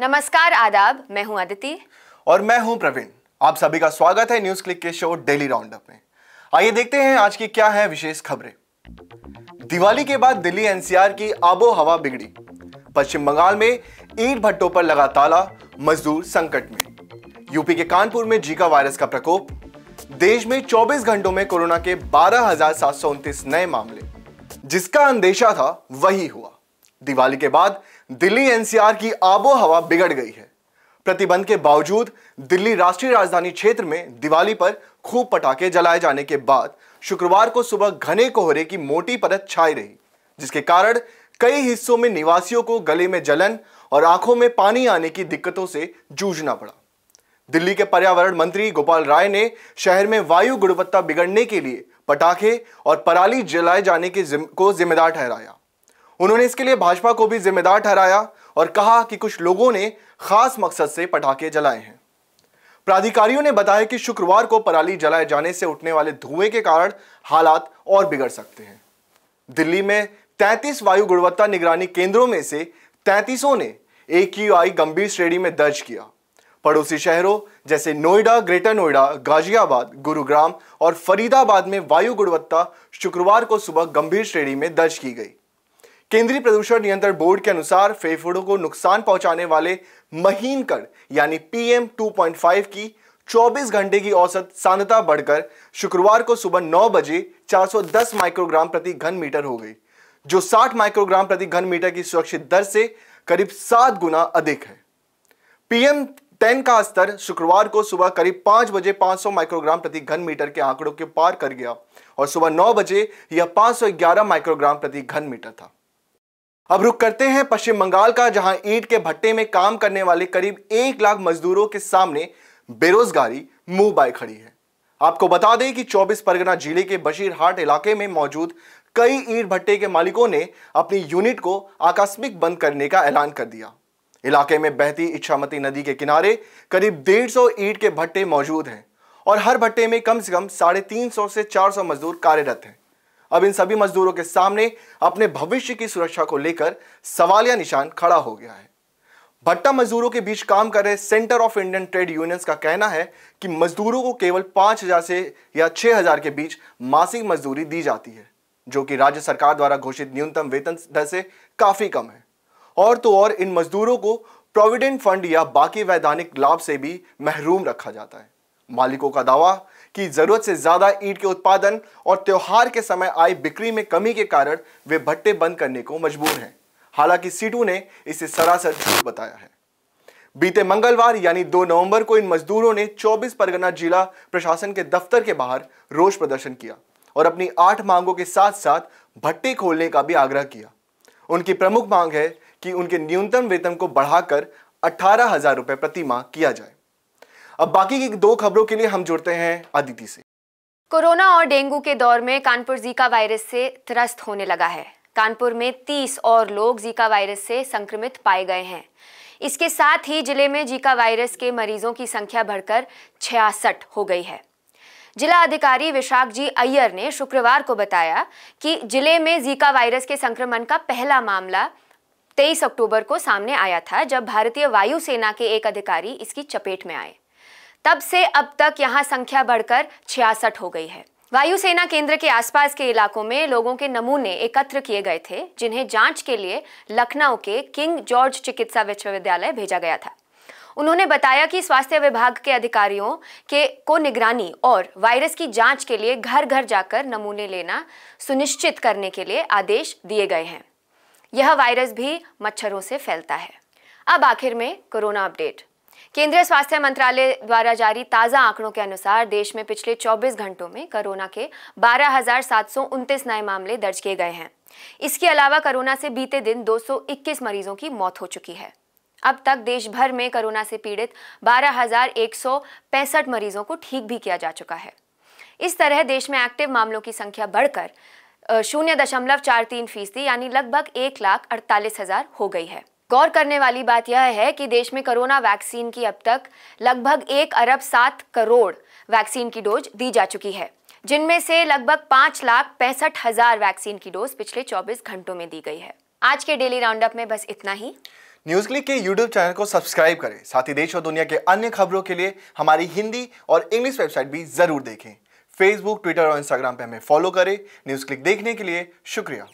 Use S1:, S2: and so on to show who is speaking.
S1: नमस्कार आदाब मैं हूं आदिति
S2: और मैं हूं प्रवीण आप सभी का स्वागत है न्यूज क्लिक के शो डेली राउंडअप में आइए देखते हैं आज की क्या है विशेष खबरें दिवाली के बाद दिल्ली एनसीआर की आबो हवा बिगड़ी पश्चिम बंगाल में ईट भट्टों पर लगा ताला मजदूर संकट में यूपी के कानपुर में जीका वायरस का प्रकोप देश में 24 घंटों में कोरोना के बारह नए मामले जिसका अंदेशा था वही हुआ दिवाली के बाद दिल्ली एनसीआर की आबो हवा बिगड़ गई है प्रतिबंध के बावजूद दिल्ली राष्ट्रीय राजधानी क्षेत्र में दिवाली पर खूब पटाखे जलाए जाने के बाद शुक्रवार को सुबह घने कोहरे की मोटी परत छाई रही जिसके कारण कई हिस्सों में निवासियों को गले में जलन और आंखों में पानी आने की दिक्कतों से जूझना पड़ा दिल्ली के पर्यावरण मंत्री गोपाल राय ने शहर में वायु गुणवत्ता बिगड़ने के लिए पटाखे और पराली जलाए जाने के जिम, को जिम्मेदार ठहराया उन्होंने इसके लिए भाजपा को भी जिम्मेदार ठहराया और कहा कि कुछ लोगों ने खास मकसद से पटाखे जलाए हैं प्राधिकारियों ने बताया कि शुक्रवार को पराली जलाए जाने से उठने वाले धुएं के कारण हालात और बिगड़ सकते हैं दिल्ली में 33 वायु गुणवत्ता निगरानी केंद्रों में से तैंतीसों ने ए गंभीर श्रेणी में दर्ज किया पड़ोसी शहरों जैसे नोएडा ग्रेटर नोएडा गाजियाबाद गुरुग्राम और फरीदाबाद में वायु गुणवत्ता शुक्रवार को सुबह गंभीर श्रेणी में दर्ज की गई केंद्रीय प्रदूषण नियंत्रण बोर्ड के अनुसार फेफड़ों को नुकसान पहुंचाने वाले महीन कण यानी पीएम 2.5 की 24 घंटे की औसत सांद्रता बढ़कर शुक्रवार को सुबह 9 बजे 410 माइक्रोग्राम प्रति घन मीटर हो गई जो 60 माइक्रोग्राम प्रति घन मीटर की सुरक्षित दर से करीब सात गुना अधिक है पीएम टेन का स्तर शुक्रवार को सुबह करीब पांच बजे 500 माइक्रोग्राम प्रति घन मीटर के आंकड़ों के पार कर गया और सुबह 9 बजे यह 511 माइक्रोग्राम प्रति घन मीटर था अब रुक करते हैं पश्चिम बंगाल का जहां ईट के भट्टे में काम करने वाले करीब एक लाख मजदूरों के सामने बेरोजगारी मुंह बाय खड़ी है आपको बता दें कि 24 परगना जिले के बशीरहाट इलाके में मौजूद कई ईट भट्टे के मालिकों ने अपनी यूनिट को आकस्मिक बंद करने का ऐलान कर दिया इलाके में बहती इच्छामती नदी के किनारे करीब डेढ़ सौ ईट के भट्टे मौजूद हैं और हर भट्टे में कम से कम साढ़े तीन सौ से चार सौ मजदूर कार्यरत हैं अब इन सभी मजदूरों के सामने अपने भविष्य की सुरक्षा को लेकर सवालिया निशान खड़ा हो गया है भट्टा मजदूरों के बीच काम कर रहे centre of Indian trade unions का कहना है कि मजदूरों को केवल पांच हजार से या छह हजार के बीच मासिक मजदूरी दी जाती है जो कि राज्य सरकार द्वारा घोषित न्यूनतम वेतन दर से काफी कम है और तो और इन मजदूरों को प्रोविडेंट फंड या बाकी वैधानिक लाभ से भी महरूम रखा जाता है मालिकों का दावा कि जरूरत से ज्यादा ईट के उत्पादन और त्योहार के समय आई बिक्री में कमी के कारण वे भट्टे बंद करने को मजबूर हैं हालांकि सीटू ने इसे सरासर झूठ बताया है बीते मंगलवार यानी 2 नवंबर को इन मजदूरों ने 24 परगना जिला प्रशासन के दफ्तर के बाहर रोष प्रदर्शन किया और अपनी आठ मांगों के साथ साथ भट्टे खोलने का भी आग्रह किया उनकी प्रमुख मांग है कि उनके न्यूनतम वेतन को बढ़ाकर अठारह हजार रुपये प्रति माह किया जाए अब बाकी की दो खबरों के लिए हम जुड़ते हैं अदिति से
S1: कोरोना और डेंगू के दौर में कानपुर जीका वायरस से त्रस्त होने लगा है कानपुर में 30 और लोग जीका वायरस से संक्रमित पाए गए हैं इसके साथ ही जिले में जीका वायरस के मरीजों की संख्या बढ़कर छियासठ हो गई है जिला अधिकारी विशाख जी अय्यर ने शुक्रवार को बताया कि जिले में जीका वायरस के संक्रमण का पहला मामला 23 अक्टूबर को सामने आया था जब भारतीय वायुसेना के एक अधिकारी इसकी चपेट में आए तब से अब तक यहाँ संख्या बढ़कर छियासठ हो गई है वायुसेना केंद्र के आसपास के इलाकों में लोगों के नमूने एकत्र किए गए थे जिन्हें जांच के लिए लखनऊ के किंग जॉर्ज चिकित्सा विश्वविद्यालय भेजा गया था उन्होंने बताया कि स्वास्थ्य विभाग के अधिकारियों के को निगरानी और वायरस की जांच के लिए घर घर जाकर नमूने लेना सुनिश्चित करने के लिए आदेश दिए गए हैं यह वायरस भी मच्छरों से फैलता है अब आखिर में कोरोना अपडेट केंद्रीय स्वास्थ्य मंत्रालय द्वारा जारी ताज़ा आंकड़ों के अनुसार देश में पिछले 24 घंटों में कोरोना के बारह नए मामले दर्ज किए गए हैं इसके अलावा कोरोना से बीते दिन 221 मरीजों की मौत हो चुकी है अब तक देश भर में कोरोना से पीड़ित बारह मरीजों को ठीक भी किया जा चुका है इस तरह देश में एक्टिव मामलों की संख्या बढ़कर शून्य दशमलव चार तीन फीसदी यानी लगभग एक लाख अड़तालीस हजार हो गई है गौर करने वाली बात यह है कि देश में कोरोना वैक्सीन की अब तक लगभग एक अरब सात करोड़ वैक्सीन की डोज दी जा चुकी है जिनमें से लगभग पांच लाख पैंसठ हजार वैक्सीन की डोज पिछले 24 घंटों में दी गई है आज के डेली राउंडअप में बस इतना ही
S2: न्यूज क्लिक के यूट्यूब चैनल को सब्सक्राइब करें साथ ही देश और दुनिया के अन्य खबरों के लिए हमारी हिंदी और इंग्लिश वेबसाइट भी जरूर देखें फेसबुक ट्विटर और इंस्टाग्राम पर हमें फॉलो करें न्यूज क्लिक देखने के लिए शुक्रिया